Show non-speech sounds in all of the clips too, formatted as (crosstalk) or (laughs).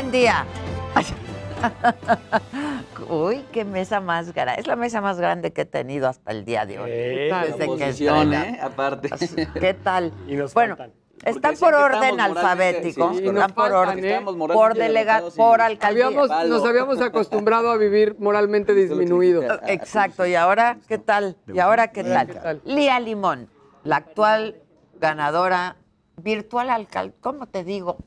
Buen día. (laughs) Uy, qué mesa más grande. Es la mesa más grande que he tenido hasta el día de hoy. Eh, Desde que ¿eh? aparte. (laughs) ¿Qué tal? bueno, Están por orden ¿eh? alfabético, están por orden, por delegado, por alcaldía. nos habíamos acostumbrado a vivir moralmente disminuido. Ah, Exacto, pues, y ahora, ¿qué tal? ¿Y ahora qué tal? ¿Qué tal? Lía Limón, la actual ganadora virtual alcalde, ¿cómo te digo?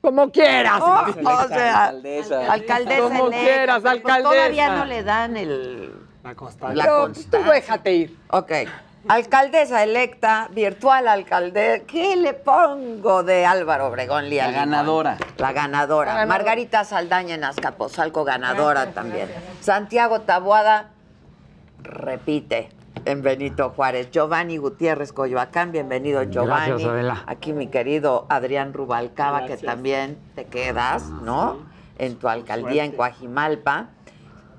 Como quieras. Oh, o sea, alcaldesa. alcaldesa Como quieras, alcaldesa. todavía no le dan el... La constancia. Tú déjate ir. Ok. Alcaldesa electa, virtual alcaldesa. ¿Qué le pongo de Álvaro Obregón Lía? La ganadora. La ganadora. Margarita Saldaña en Azcapotzalco, ganadora también. Santiago Taboada, repite en Benito Juárez. Giovanni Gutiérrez Coyoacán, bienvenido Giovanni. Aquí mi querido Adrián Rubalcaba, que también te quedas, ah, ¿no? En tu alcaldía, en Coajimalpa.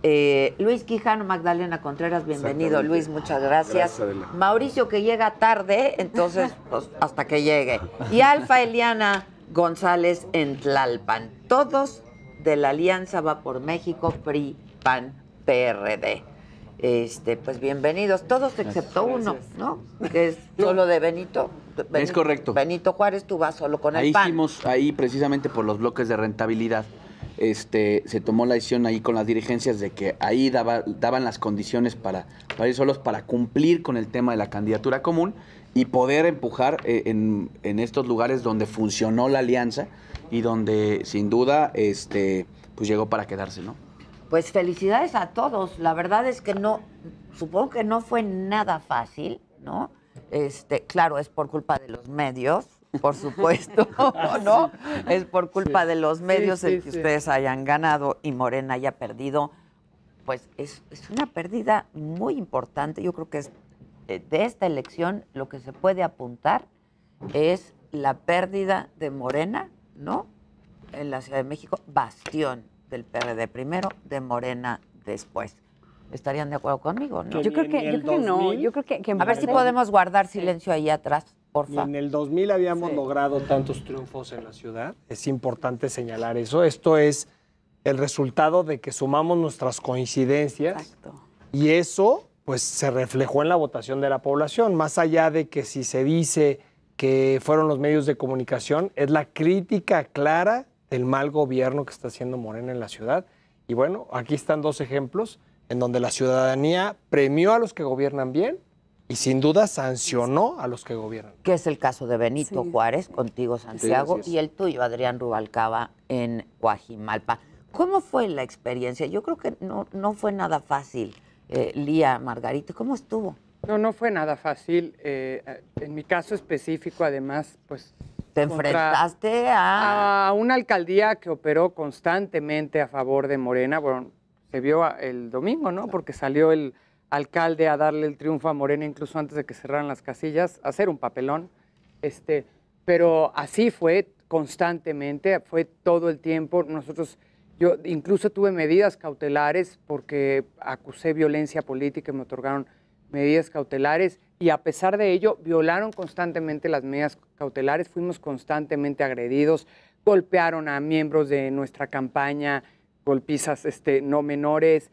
Eh, Luis Quijano, Magdalena Contreras, bienvenido. Luis, muchas gracias. Mauricio, que llega tarde, entonces (laughs) pues, hasta que llegue. Y Alfa Eliana González en Tlalpan. Todos de la Alianza Va por México, PRI, PAN, PRD este, pues bienvenidos, todos excepto uno, ¿no? Que es solo de Benito. Benito es correcto. Benito Juárez, tú vas solo con el ahí Hicimos, ahí precisamente por los bloques de rentabilidad, este, se tomó la decisión ahí con las dirigencias de que ahí daban las condiciones para, para ir solos, para cumplir con el tema de la candidatura común y poder empujar eh, en, en estos lugares donde funcionó la alianza y donde sin duda este, pues llegó para quedarse, ¿no? Pues felicidades a todos. La verdad es que no, supongo que no fue nada fácil, ¿no? Este, claro, es por culpa de los medios, por supuesto, (laughs) ¿no? Es por culpa de los medios el que ustedes hayan ganado y Morena haya perdido. Pues es, una pérdida muy importante. Yo creo que es, eh, de esta elección lo que se puede apuntar es la pérdida de Morena, ¿no? En la Ciudad de México, bastión del PRD primero, de Morena después. ¿Estarían de acuerdo conmigo? Yo, creo que, no. Yo creo que, a ver si podemos guardar silencio ahí atrás. por favor. en el 2000 habíamos logrado tantos triunfos en la ciudad. Es importante señalar eso. Esto es el resultado de que sumamos nuestras coincidencias. Exacto. Y eso, pues, se reflejó en la votación de la población. Más allá de que si se dice que fueron los medios de comunicación, es la crítica clara el mal gobierno que está haciendo Morena en la ciudad. Y bueno, aquí están dos ejemplos en donde la ciudadanía premió a los que gobiernan bien y sin duda sancionó a los que gobiernan. Que es el caso de Benito Juárez, contigo Santiago, y el tuyo, Adrián Rubalcaba, en Guajimalpa. ¿Cómo fue la experiencia? Yo creo que no, no fue nada fácil, eh, Lía, Margarita, ¿cómo estuvo? No, no fue nada fácil. Eh, en mi caso específico, además, pues te enfrentaste a... a una alcaldía que operó constantemente a favor de Morena. Bueno, se vio el domingo, ¿no? Porque salió el alcalde a darle el triunfo a Morena incluso antes de que cerraran las casillas, a hacer un papelón. Este, pero así fue constantemente, fue todo el tiempo. Nosotros, yo incluso tuve medidas cautelares porque acusé violencia política y me otorgaron medidas cautelares y a pesar de ello violaron constantemente las medidas cautelares, fuimos constantemente agredidos, golpearon a miembros de nuestra campaña, golpizas este, no menores,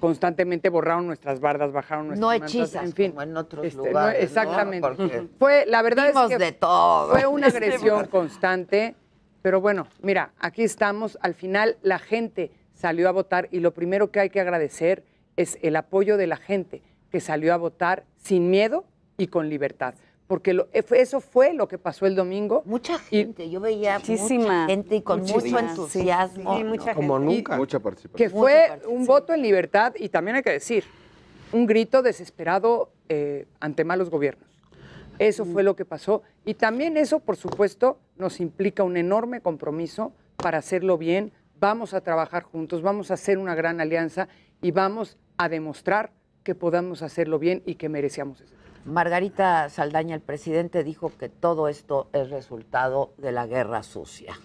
constantemente borraron nuestras bardas, bajaron nuestras no hechizas, en fin, este, lugares, no, exactamente. fue la verdad es de todo. fue una este, agresión (laughs) constante, pero bueno, mira, aquí estamos, al final la gente salió a votar y lo primero que hay que agradecer es el apoyo de la gente que salió a votar sin miedo y con libertad. Porque eh, eso fue lo que pasó el domingo. Mucha gente, yo veía muchísima gente y con mucho entusiasmo. Como nunca. mucha participación. Que fue un voto en libertad y también hay que decir, un grito desesperado eh, ante malos gobiernos. Eso fue lo que pasó. Y también eso, por supuesto, nos implica un enorme compromiso para hacerlo bien. Vamos a trabajar juntos, vamos a hacer una gran alianza y vamos a demostrar que podamos hacerlo bien y que mereciamos eso. Margarita Saldaña, el presidente, dijo que todo esto es resultado de la guerra sucia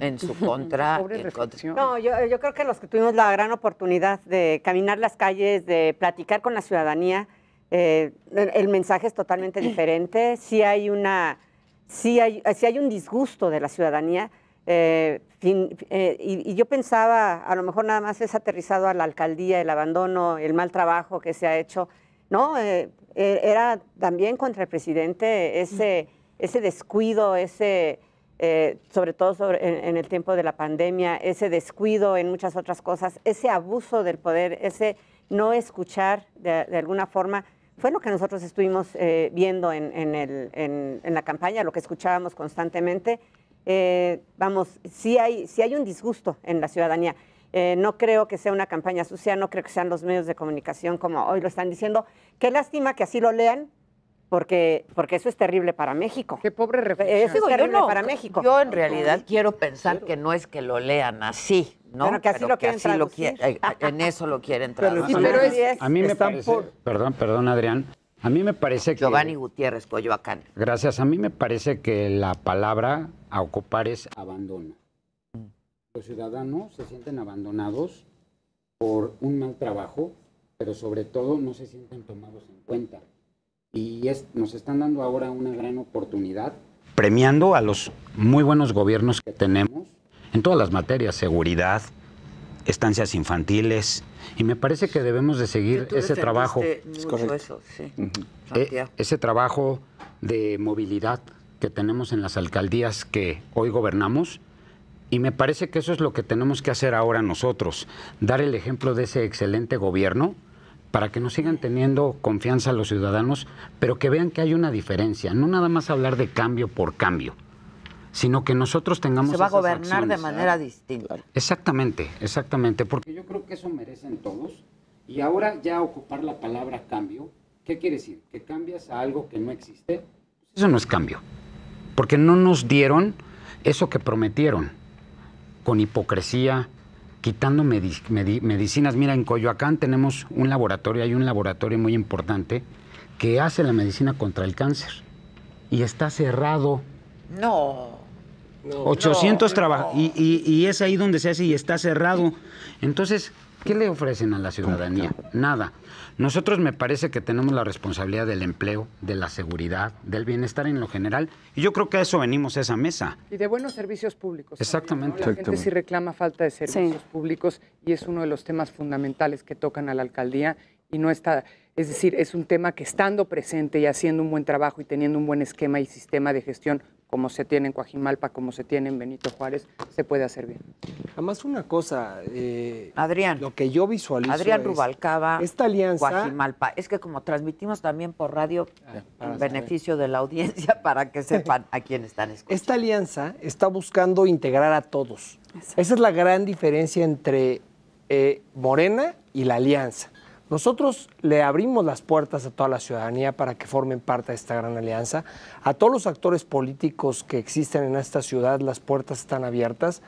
en su (laughs) contra. No, yo, creo que los que tuvimos la gran oportunidad de caminar las calles, de platicar con la ciudadanía, eh, el, mensaje es totalmente (clears throat) diferente. Si hay una, si sí hay un disgusto de la ciudadanía, eh, eh, y, yo pensaba, a lo mejor nada más es aterrizado a la alcaldía, el abandono, el mal trabajo que se ha hecho. No, eh, era también contra el presidente ese, ese descuido, ese, sobre todo en, el tiempo de la pandemia, ese descuido en muchas otras cosas, ese abuso del poder, ese no escuchar de, alguna forma fue lo que nosotros estuvimos viendo en, la campaña, lo que escuchábamos constantemente eh, vamos, si hay, si hay un disgusto en la ciudadanía. Eh, no creo que sea una campaña sucia, no creo que sean los medios de comunicación como hoy lo están diciendo. Qué lástima que así lo lean, porque, porque eso es terrible para México. Qué pobre reflexión. Eso es terrible para México. Yo en realidad quiero pensar que no es que lo lean así, ¿no? Pero que así lo quieren eh, En eso lo quieren traducir. a mí me parece, perdón, perdón Adrián, a mí me parece que. Giovanni Gutiérrez, Coyoacán. Gracias. A mí me parece que la palabra a ocupar es abandono. Los ciudadanos se sienten abandonados por un mal trabajo, pero sobre todo no se sienten tomados en cuenta. Y nos están dando ahora una gran oportunidad premiando a los muy buenos gobiernos que tenemos en todas las materias, seguridad, estancias infantiles. Y me parece que debemos de seguir ese trabajo. E, ese trabajo de movilidad que tenemos en las alcaldías que hoy gobernamos. Y me parece que eso es lo que tenemos que hacer ahora nosotros, dar el ejemplo de ese excelente gobierno para que nos sigan teniendo confianza los ciudadanos, pero que vean que hay una diferencia, no nada más hablar de cambio por cambio sino que nosotros tengamos... Se va a gobernar de manera distinta. Exactamente, exactamente, porque yo creo que eso merecen todos. Y ahora ya ocupar la palabra cambio, ¿qué quiere decir? ¿Que cambias a algo que no existe? Eso no es cambio, porque no nos dieron eso que prometieron, con hipocresía, quitando medicinas. Mira, en Coyoacán tenemos un laboratorio, hay un laboratorio muy importante que hace la medicina contra el cáncer y está cerrado. No. 800 trabajos. Y, es ahí donde se hace y está cerrado. Entonces, ¿qué le ofrecen a la ciudadanía? Nada. Nosotros me parece que tenemos la responsabilidad del empleo, de la seguridad, del bienestar en lo general. Y yo creo que a eso venimos a esa mesa. Y de buenos servicios públicos. Exactamente. la gente sí reclama falta de servicios públicos y es uno de los temas fundamentales que tocan a la alcaldía y no está... Es decir, es un tema que estando presente y haciendo un buen trabajo y teniendo un buen esquema y sistema de gestión como se tiene en Coajimalpa, como se tiene en Benito Juárez, se puede hacer bien. Además, una cosa, eh, Adrián, lo que yo visualizo. Adrián Rubalcaba, esta alianza, Coajimalpa. Es que como transmitimos también por radio, en ah, beneficio de la audiencia, (laughs) para que sepan a quién están escuchando. Esta alianza está buscando integrar a todos. Esa es la gran diferencia entre eh, Morena y la alianza. Nosotros le abrimos las puertas a toda la ciudadanía para que formen parte de esta gran alianza. A todos los actores políticos que existen en esta ciudad, las puertas están abiertas,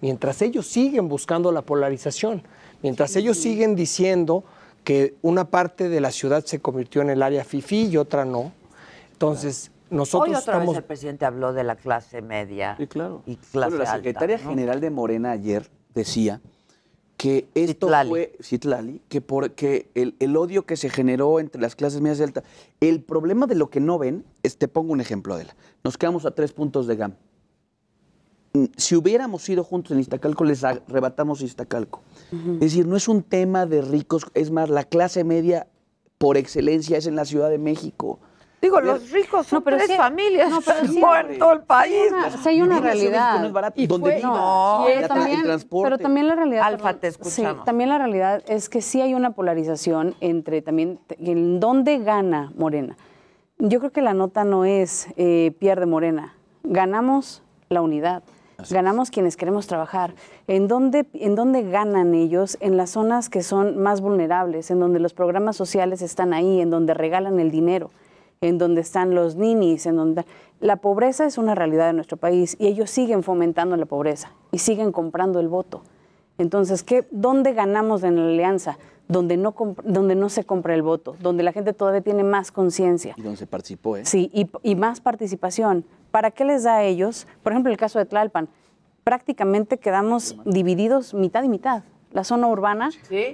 mientras ellos siguen buscando la polarización, mientras ellos siguen diciendo que una parte de la ciudad se convirtió en el área FIFI y otra no. Entonces, nosotros Hoy otra vez el presidente habló de la clase media y, claro. y clase la secretaria general de Morena ayer decía que esto fue Citlali, que porque el, el, odio que se generó entre las clases medias y altas, el problema de lo que no ven, te pongo un ejemplo, de él, nos quedamos a tres puntos de GAM. Mm, si hubiéramos ido juntos en Iztacalco, les arrebatamos Iztacalco. Es decir, no es un tema de ricos, es más, la clase media por excelencia es en la Ciudad de México. Digo, los ricos son tres familias, no, en (laughs) el país. hay una realidad. No donde no, transporte. Pero también la realidad... Alfa, también la realidad es que sí hay una polarización entre también en dónde gana Morena. Yo creo que la nota no es eh, pierde Morena. Ganamos la unidad. ganamos quienes queremos trabajar. ¿En dónde, ¿En dónde ganan ellos? En las zonas que son más vulnerables, en donde los programas sociales están ahí, en donde regalan el dinero en donde están los ninis, en donde... La pobreza es una realidad de nuestro país y ellos siguen fomentando la pobreza y siguen comprando el voto. Entonces, ¿qué, ¿dónde ganamos en la alianza? Donde no, se compra el voto, donde la gente todavía tiene más conciencia. Y donde se participó, ¿eh? Sí, y, más participación. ¿Para qué les da a ellos? Por ejemplo, el caso de Tlalpan. Prácticamente quedamos divididos mitad y mitad. La zona urbana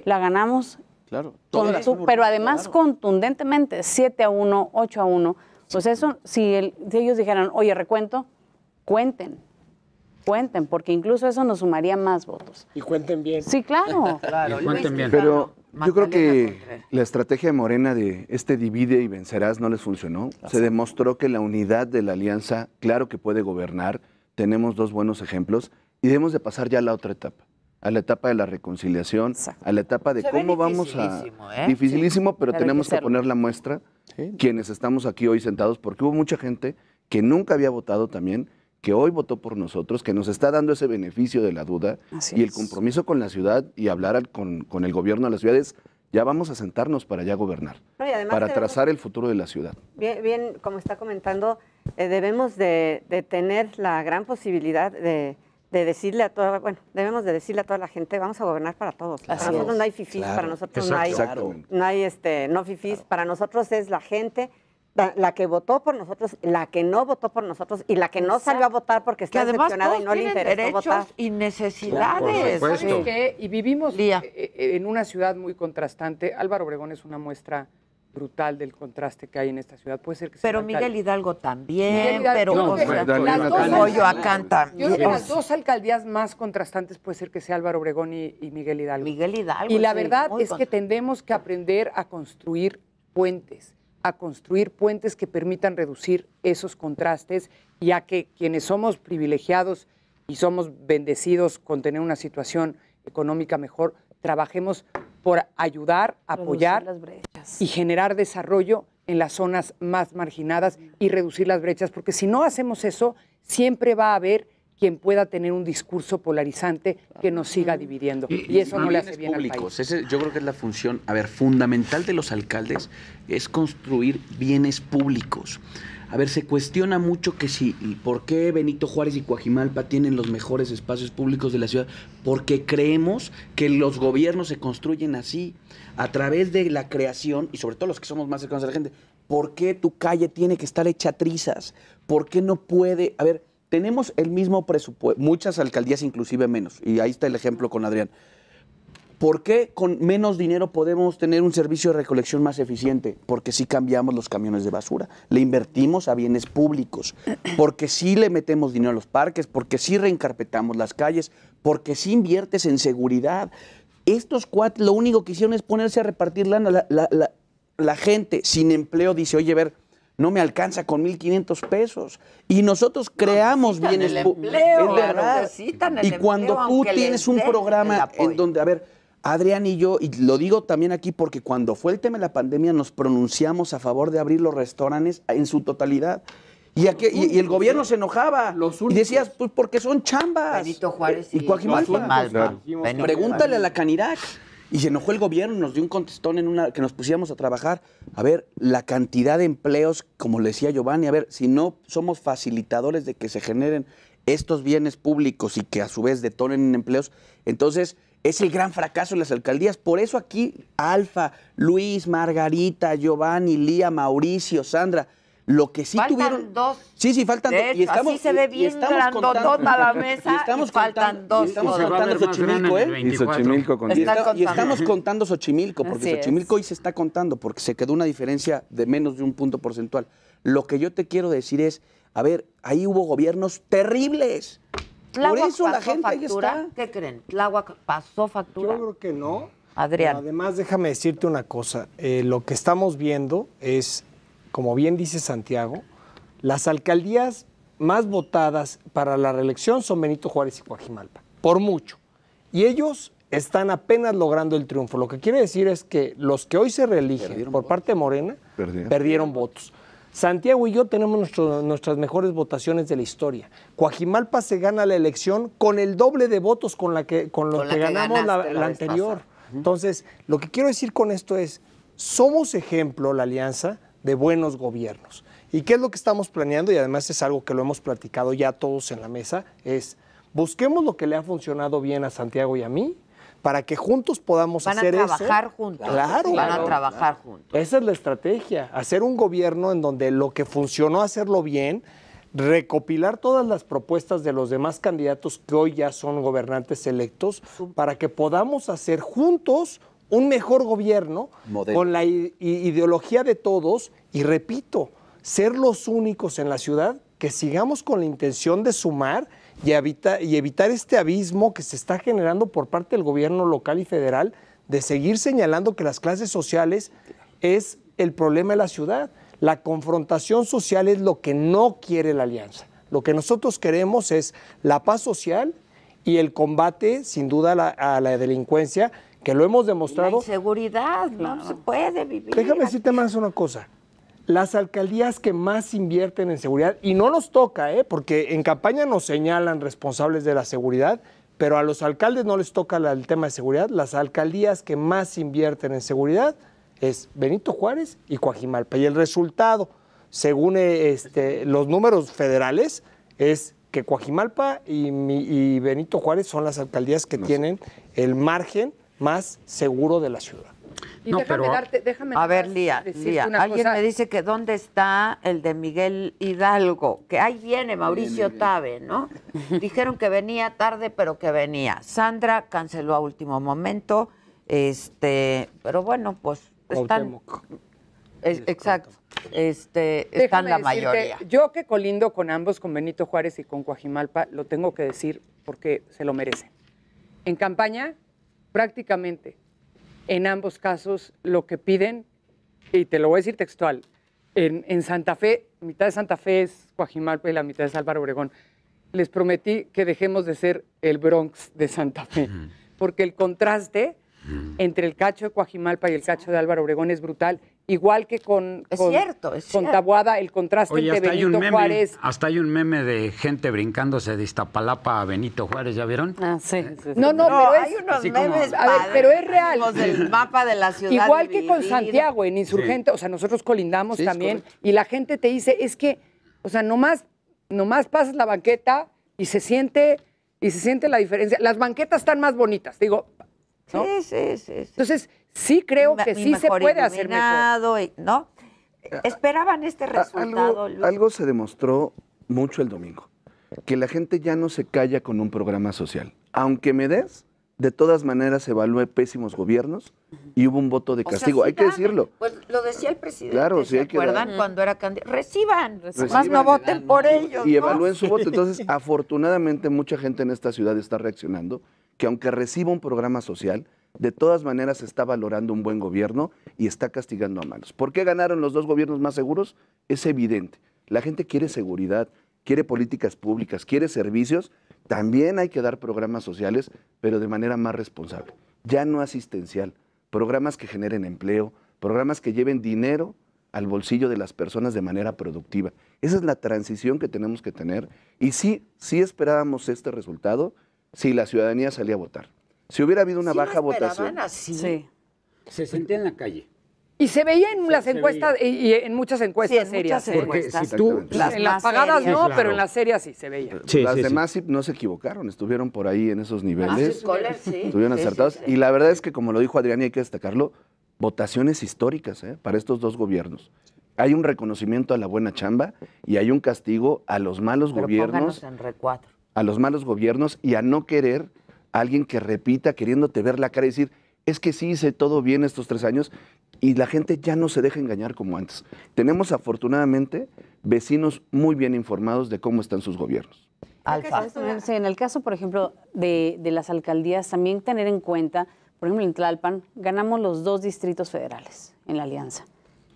la ganamos Claro. pero además contundentemente, 7 a 1, 8 a 1. Pues eso, si, ellos dijeran, oye, recuento, cuenten cuenten, porque incluso eso nos sumaría más votos. Y cuenten bien. Sí, claro. (laughs) cuenten bien. Pero yo creo que la estrategia de Morena de este divide y vencerás no les funcionó. Se demostró que la unidad de la alianza, claro que puede gobernar. Tenemos dos buenos ejemplos y debemos de pasar ya a la otra etapa a la etapa de la reconciliación, a la etapa de cómo vamos a... Dificilísimo, ¿eh? pero, tenemos que, poner la muestra, quienes estamos aquí hoy sentados, porque hubo mucha gente que nunca había votado también, que hoy votó por nosotros, que nos está dando ese beneficio de la duda y el compromiso con la ciudad y hablar con, el gobierno de las ciudades. Ya vamos a sentarnos para ya gobernar, para trazar el futuro de la ciudad. Bien, bien como está comentando, eh, debemos de tener la gran posibilidad de, de decirle a toda, bueno, debemos de decirle a toda la gente, vamos a gobernar para todos. para nosotros no hay fifís, para nosotros no hay, no este, no fifís, para nosotros es la gente la que votó por nosotros, la que no votó por nosotros y la que no salió a votar porque está decepcionada y no le interesa votar. y necesidades. y vivimos e, e, en una ciudad muy contrastante. Álvaro Obregón es una muestra brutal del contraste que hay en esta ciudad. Puede ser Pero Miguel Hidalgo también, pero las pues, dos pues, pues, Yo creo que las dos alcaldías más contrastantes puede ser que sea Álvaro Obregón y, Miguel Hidalgo. Miguel Hidalgo. Y la verdad es que tendemos que aprender a construir puentes, a construir puentes que permitan reducir esos contrastes y a que quienes somos privilegiados y somos bendecidos con tener una situación económica mejor, trabajemos por ayudar, apoyar las y generar desarrollo en las zonas más marginadas y reducir las brechas, porque si no hacemos eso, siempre va a haber quien pueda tener un discurso polarizante que nos siga dividiendo. Y, eso no le hace bien a al país. yo creo que es la función, a ver, fundamental de los alcaldes es construir bienes públicos. A ver, se cuestiona mucho que sí. y por qué Benito Juárez y Coajimalpa tienen los mejores espacios públicos de la ciudad, porque creemos que los gobiernos se construyen así, a través de la creación, y sobre todo los que somos más cercanos a la gente, ¿por qué tu calle tiene que estar hecha trizas? ¿Por qué no puede? A ver, tenemos el mismo presupuesto, muchas alcaldías inclusive menos, y ahí está el ejemplo con Adrián. ¿Por qué con menos dinero podemos tener un servicio de recolección más eficiente? Porque sí cambiamos los camiones de basura, le invertimos a bienes públicos, porque sí le metemos dinero a los parques, porque sí reencarpetamos las calles, porque sí inviertes en seguridad. Estos cuatro lo único que hicieron es ponerse a repartir lana. La, gente sin empleo dice, oye, a ver, no me alcanza con 1.500 pesos. Y nosotros creamos bienes públicos. y cuando tú tienes un programa en donde, a ver, Adrián y yo, y lo digo también aquí porque cuando fue el tema de la pandemia nos pronunciamos a favor de abrir los restaurantes en su totalidad. Y, el gobierno se enojaba. y decías, pues porque son chambas. Benito Juárez y, y Pregúntale a la Canirac. Y se enojó el gobierno, nos dio un contestón en una que nos pusiéramos a trabajar. A ver, la cantidad de empleos, como le decía Giovanni, a ver, si no somos facilitadores de que se generen estos bienes públicos y que a su vez detonen empleos, entonces es el gran fracaso de las alcaldías. Por eso aquí Alfa, Luis, Margarita, Giovanni, Lía, Mauricio, Sandra, lo que sí faltan tuvieron. dos. Sí, sí, faltan dos. y estamos, se ve bien la (laughs) mesa. Y estamos faltan dos. Y estamos contando Xochimilco, ¿eh? Y Xochimilco con y, estamos contando Xochimilco, porque Xochimilco hoy se está contando, porque se quedó una diferencia de menos de un punto porcentual. Lo que yo te quiero decir es, a ver, ahí hubo gobiernos terribles por la gente ¿Qué creen? pasó factura? Yo creo que no. Adrián. Además, déjame decirte una cosa. Eh, lo que estamos viendo es, como bien dice Santiago, las alcaldías más votadas para la reelección son Benito Juárez y Coajimalpa, por mucho. Y ellos están apenas logrando el triunfo. Lo que quiere decir es que los que hoy se reeligen por parte de Morena perdieron votos. Santiago y yo tenemos nuestras mejores votaciones de la historia. Coajimalpa se gana la elección con el doble de votos con, la que, con que, ganamos la, anterior. Entonces, lo que quiero decir con esto es, somos ejemplo, la alianza, de buenos gobiernos. ¿Y qué es lo que estamos planeando? Y además es algo que lo hemos platicado ya todos en la mesa, es busquemos lo que le ha funcionado bien a Santiago y a mí para que juntos podamos hacer eso. Van a trabajar juntos. Claro. Van a trabajar juntos. Esa es la estrategia, hacer un gobierno en donde lo que funcionó hacerlo bien, recopilar todas las propuestas de los demás candidatos que hoy ya son gobernantes electos para que podamos hacer juntos un mejor gobierno con la ideología de todos y repito, ser los únicos en la ciudad que sigamos con la intención de sumar y, evitar este abismo que se está generando por parte del gobierno local y federal de seguir señalando que las clases sociales es el problema de la ciudad. La confrontación social es lo que no quiere la alianza. Lo que nosotros queremos es la paz social y el combate, sin duda, a la, delincuencia, que lo hemos demostrado. La inseguridad, no, no se puede vivir. Déjame decirte más una cosa las alcaldías que más invierten en seguridad, y no nos toca, ¿eh? porque en campaña nos señalan responsables de la seguridad, pero a los alcaldes no les toca el tema de seguridad, las alcaldías que más invierten en seguridad es Benito Juárez y Coajimalpa. Y el resultado, según eh, este, los números federales, es que Coajimalpa y, Benito Juárez son las alcaldías que tienen el margen más seguro de la ciudad. Y déjame déjame a ver, Lía, alguien me dice que dónde está el de Miguel Hidalgo, que ahí viene Mauricio Tabe, ¿no? (laughs) Dijeron que venía tarde, pero que venía. Sandra canceló a último momento, este, pero bueno, pues están, exacto. Este, están la mayoría. yo que colindo con ambos, con Benito Juárez y con Coajimalpa, lo tengo que decir porque se lo merecen. En campaña, prácticamente en ambos casos, lo que piden, y te lo voy a decir textual, en, Santa Fe, mitad de Santa Fe es Coajimalpa y la mitad es Álvaro Obregón. Les prometí que dejemos de ser el Bronx de Santa Fe, porque el contraste entre el cacho de Coajimalpa y el cacho de Álvaro Obregón es brutal igual que con, Tabuada, el contraste entre Benito Juárez. Hasta hay un meme de gente brincándose de Iztapalapa a Benito Juárez, ¿ya vieron? Ah, sí. no, no, no, pero hay unos memes a ver, pero es real. Del (laughs) mapa de la ciudad igual que con Santiago, en Insurgente, o sea, nosotros colindamos también, y la gente te dice, es que, o sea, nomás, nomás pasas la banqueta y se siente, y se siente la diferencia. Las banquetas están más bonitas, digo. ¿no? sí, sí, sí. Entonces, Sí, creo que sí se puede hacer mejor. ¿no? Ah, Esperaban este resultado. Algo, se demostró mucho el domingo, que la gente ya no se calla con un programa social. Aunque me des, de todas maneras evalúe pésimos gobiernos y hubo un voto de castigo. hay que decirlo. Pues lo decía el presidente. cuando Reciban, más no voten por ellos. Y evalúen su voto. (laughs) Entonces, afortunadamente, mucha gente en esta ciudad está reaccionando que aunque reciba un programa social, de todas maneras está valorando un buen gobierno y está castigando a malos. ¿Por qué ganaron los dos gobiernos más seguros? Es evidente. La gente quiere seguridad, quiere políticas públicas, quiere servicios. También hay que dar programas sociales, pero de manera más responsable. Ya no asistencial. Programas que generen empleo, programas que lleven dinero al bolsillo de las personas de manera productiva. Esa es la transición que tenemos que tener. Y sí, sí esperábamos este resultado si la ciudadanía salía a votar. Si hubiera habido una baja votación. Sí. Se sentía en la calle. Y se veía en las encuestas y, en muchas encuestas sí, en Muchas encuestas, las, en las pagadas no, pero en las serias sí se veía. las demás no se equivocaron, estuvieron por ahí en esos ah, niveles. estuvieron acertados. Y la verdad es que, como lo dijo Adrián, y hay que destacarlo, votaciones históricas ¿eh? para estos dos gobiernos. Hay un reconocimiento a la buena chamba y hay un castigo a los malos gobiernos. En a los malos gobiernos y a no querer alguien que repita queriéndote ver la cara y decir, es que sí hice todo bien estos tres años y la gente ya no se deja engañar como antes. Tenemos afortunadamente vecinos muy bien informados de cómo están sus gobiernos. En el caso, por ejemplo, de, de las alcaldías, también tener en cuenta, por ejemplo, en Tlalpan ganamos los dos distritos federales en la alianza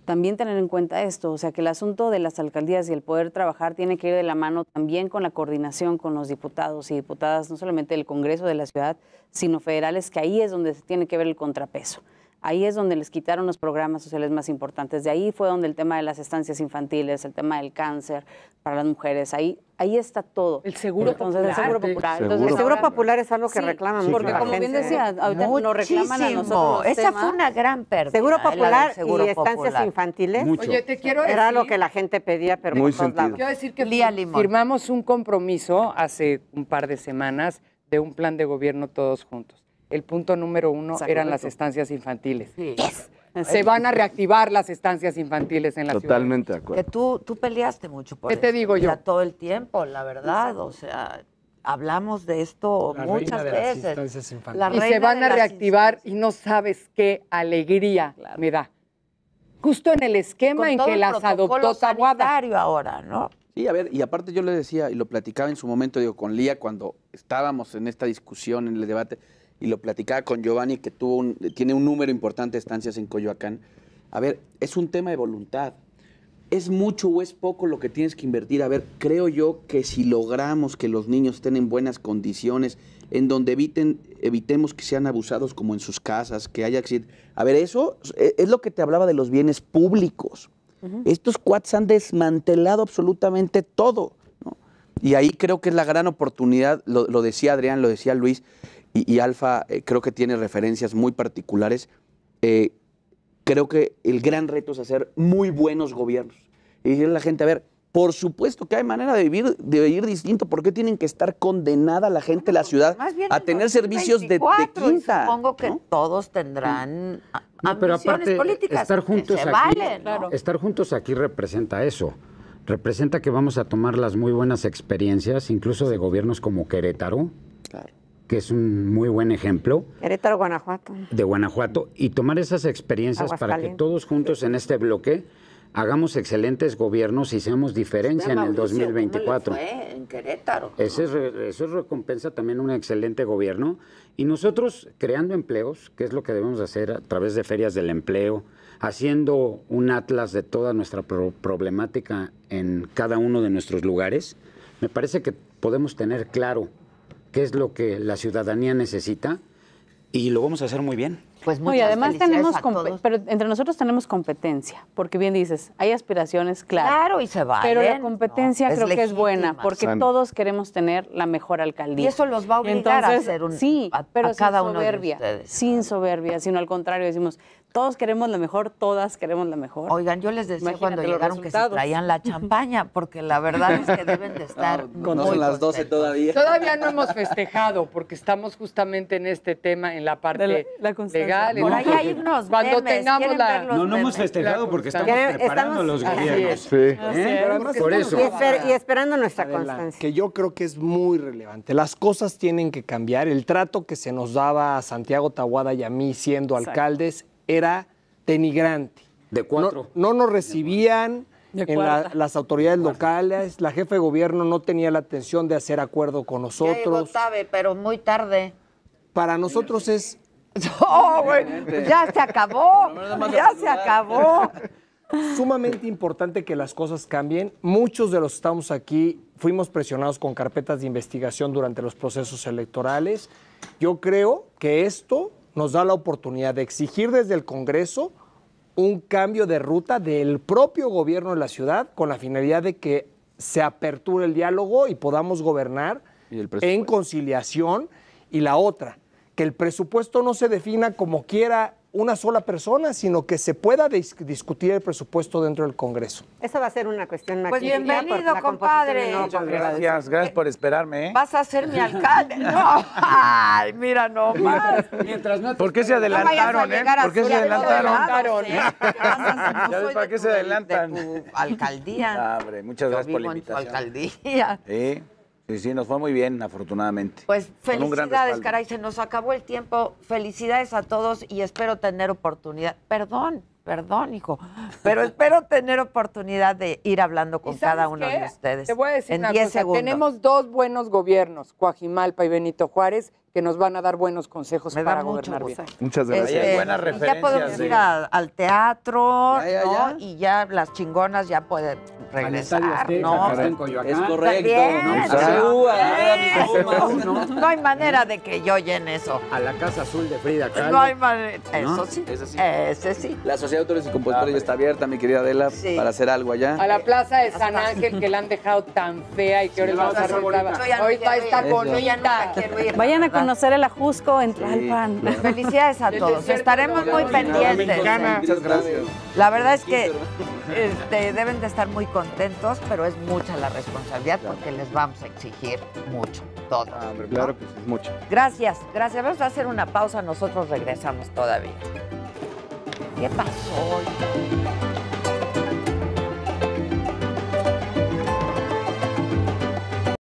también tener en cuenta esto, o sea que el asunto de las alcaldías y el poder trabajar tiene que ir de la mano también con la coordinación con los diputados y diputadas, no solamente del Congreso de la Ciudad, sino federales, que ahí es donde se tiene que ver el contrapeso. Ahí es donde les quitaron los programas sociales más importantes. De ahí fue donde el tema de las estancias infantiles, el tema del cáncer para las mujeres, ahí ahí está todo. El seguro popular. El seguro popular. es algo que reclaman. porque como bien decía, ahorita reclaman a nosotros. Esa fue una gran pérdida. Seguro popular y estancias infantiles. Oye, te quiero Era lo que la gente pedía, pero muy daba. Quiero decir que firmamos un compromiso hace un par de semanas de un plan de gobierno todos juntos el punto número uno eran las estancias infantiles. Se van a reactivar las estancias infantiles en la ciudad. Totalmente de acuerdo. Que tú, tú peleaste mucho por ¿Qué te digo yo? todo el tiempo, la verdad, o sea, hablamos de esto muchas veces. y se van a reactivar y no sabes qué alegría me da. Justo en el esquema en que las adoptó Tabuada. ahora, ¿no? Sí, a ver, y aparte yo le decía, y lo platicaba en su momento, digo, con Lía, cuando estábamos en esta discusión, en el debate, y lo platicaba con Giovanni, que tiene un número importante de estancias en Coyoacán. A ver, es un tema de voluntad. ¿Es mucho o es poco lo que tienes que invertir? A ver, creo yo que si logramos que los niños estén en buenas condiciones, en donde eviten, evitemos que sean abusados como en sus casas, que haya accidentes. A ver, eso e, es lo que te hablaba de los bienes públicos. Estos cuads han desmantelado absolutamente todo. Y ahí creo que es la gran oportunidad, lo decía Adrián, lo decía Luis, y, Alfa eh, creo que tiene referencias muy particulares. Eh, creo que el gran reto es hacer muy buenos gobiernos y decirle a la gente, a ver, por supuesto que hay manera de vivir, de vivir distinto. ¿Por qué tienen que estar condenada la gente de la ciudad a tener servicios de, quinta? Supongo que todos tendrán mm. pero aparte, políticas estar juntos aquí, Estar juntos aquí representa eso. Representa que vamos a tomar las muy buenas experiencias, incluso de gobiernos como Querétaro, claro que es un muy buen ejemplo. Querétaro, Guanajuato. De Guanajuato, y tomar esas experiencias para que todos juntos en este bloque hagamos excelentes gobiernos y seamos diferencia en el 2024. en Querétaro. Eso es, recompensa también un excelente gobierno. Y nosotros creando empleos, que es lo que debemos hacer a través de ferias del empleo, haciendo un atlas de toda nuestra problemática en cada uno de nuestros lugares, me parece que podemos tener claro qué es lo que la ciudadanía necesita y lo vamos a hacer muy bien. Pues muchas gracias. y además tenemos, pero entre nosotros tenemos competencia, porque bien dices, hay aspiraciones, claro. Claro, y se va. Pero la competencia creo que es buena, porque todos queremos tener la mejor alcaldía. Y eso los va a obligar a hacer un sí, pero sin soberbia, sin soberbia, sino al contrario decimos, todos queremos lo mejor, todas queremos lo mejor. Oigan, yo les decía cuando llegaron que se traían la champaña, porque la verdad es que deben de estar. con (laughs) las 12 todavía. Todavía no hemos festejado, porque estamos justamente en este tema, en la parte legal. Por ahí hay unos Cuando tengamos la. No, no hemos festejado porque estamos preparando los gobiernos. ¿Eh? Por Y, esperando nuestra constancia. Que yo creo que es muy relevante. Las cosas tienen que cambiar. El trato que se nos daba a Santiago Tahuada y a mí siendo alcaldes era denigrante. De cuatro. No, nos recibían en las autoridades locales, la jefe de gobierno no tenía la atención de hacer acuerdo con nosotros. sabe, pero muy tarde. Para nosotros es... (laughs) ¡Oh, güey! ¡Ya se acabó! ¡Ya se acabó! (laughs) Sumamente importante que las cosas cambien. Muchos de los que estamos aquí fuimos presionados con carpetas de investigación durante los procesos electorales. Yo creo que esto nos da la oportunidad de exigir desde el Congreso un cambio de ruta del propio gobierno de la ciudad con la finalidad de que se aperture el diálogo y podamos gobernar en conciliación. Y la otra, que el presupuesto no se defina como quiera una sola persona, sino que se pueda discutir el presupuesto dentro del Congreso. Esa va a ser una cuestión Pues bienvenido, compadre. gracias, gracias por esperarme. ¿eh? Vas a ser mi alcalde. (laughs) No, ay, mira, no más. Mientras no ¿Por qué se adelantaron, eh? ¿Por qué se adelantaron? ¿eh? ¿Para qué se adelantan? De alcaldía. muchas gracias por la invitación. alcaldía. Sí, sí, nos fue muy bien, afortunadamente. Pues felicidades, caray, se nos acabó el tiempo. Felicidades a todos y espero tener oportunidad. Perdón, perdón, hijo, pero (laughs) espero tener oportunidad de ir hablando con cada uno de ustedes. Te voy a decir en 10 Segundos. Tenemos dos buenos gobiernos, Coajimalpa y Benito Juárez, que nos van a dar buenos consejos para gobernar Muchas gracias. buenas este, referencias, ya podemos ir al teatro ¿no? y ya las chingonas ya pueden regresar, ¿no? Pues, es correcto. Pues, ¿no? ¿no? hay manera de que yo llene eso. A la Casa Azul de Frida pues, Kahlo. No hay manera. Eso sí. Ese sí. sí. La Sociedad de Autores y Compositores ya está abierta, mi querida Adela, para hacer algo allá. A la Plaza de San Ángel que la han dejado tan fea y que ahora vamos a Hoy está bonita. Vayan a conocer el Ajusco en Tlalpan. (laughs) Felicidades a todos. Estaremos muy pendientes. Muchas gracias. La verdad es que este, deben de estar muy contentos, pero es mucha la responsabilidad porque les vamos a exigir mucho, todo. Ah, claro, que es mucho. Gracias, gracias. Vamos a hacer una pausa, nosotros regresamos todavía. ¿Qué pasó?